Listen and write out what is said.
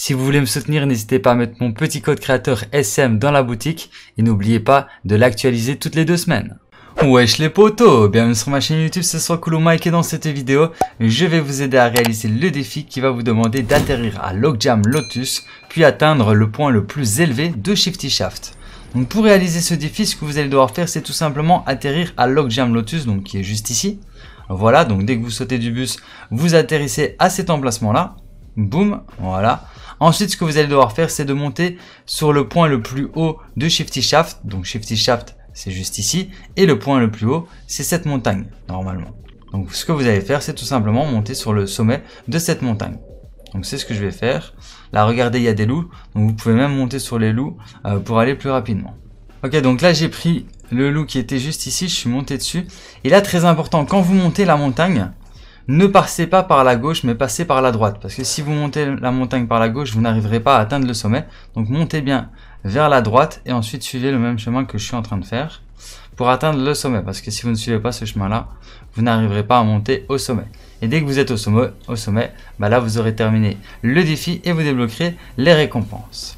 Si vous voulez me soutenir, n'hésitez pas à mettre mon petit code créateur SM dans la boutique et n'oubliez pas de l'actualiser toutes les deux semaines. Wesh les potos Bienvenue sur ma chaîne YouTube, ce soir cool Mike et dans cette vidéo, je vais vous aider à réaliser le défi qui va vous demander d'atterrir à Logjam Lotus, puis atteindre le point le plus élevé de Shifty Shaft. Donc pour réaliser ce défi, ce que vous allez devoir faire, c'est tout simplement atterrir à Logjam Lotus, donc qui est juste ici. Voilà, donc dès que vous sautez du bus, vous atterrissez à cet emplacement-là. Boum, voilà. Ensuite, ce que vous allez devoir faire, c'est de monter sur le point le plus haut de Shifty Shaft. Donc Shifty Shaft, c'est juste ici. Et le point le plus haut, c'est cette montagne, normalement. Donc ce que vous allez faire, c'est tout simplement monter sur le sommet de cette montagne. Donc c'est ce que je vais faire. Là, regardez, il y a des loups. Donc vous pouvez même monter sur les loups euh, pour aller plus rapidement. Ok, donc là, j'ai pris le loup qui était juste ici. Je suis monté dessus. Et là, très important, quand vous montez la montagne, ne passez pas par la gauche, mais passez par la droite. Parce que si vous montez la montagne par la gauche, vous n'arriverez pas à atteindre le sommet. Donc montez bien vers la droite et ensuite suivez le même chemin que je suis en train de faire pour atteindre le sommet. Parce que si vous ne suivez pas ce chemin-là, vous n'arriverez pas à monter au sommet. Et dès que vous êtes au sommet, au sommet bah là vous aurez terminé le défi et vous débloquerez les récompenses.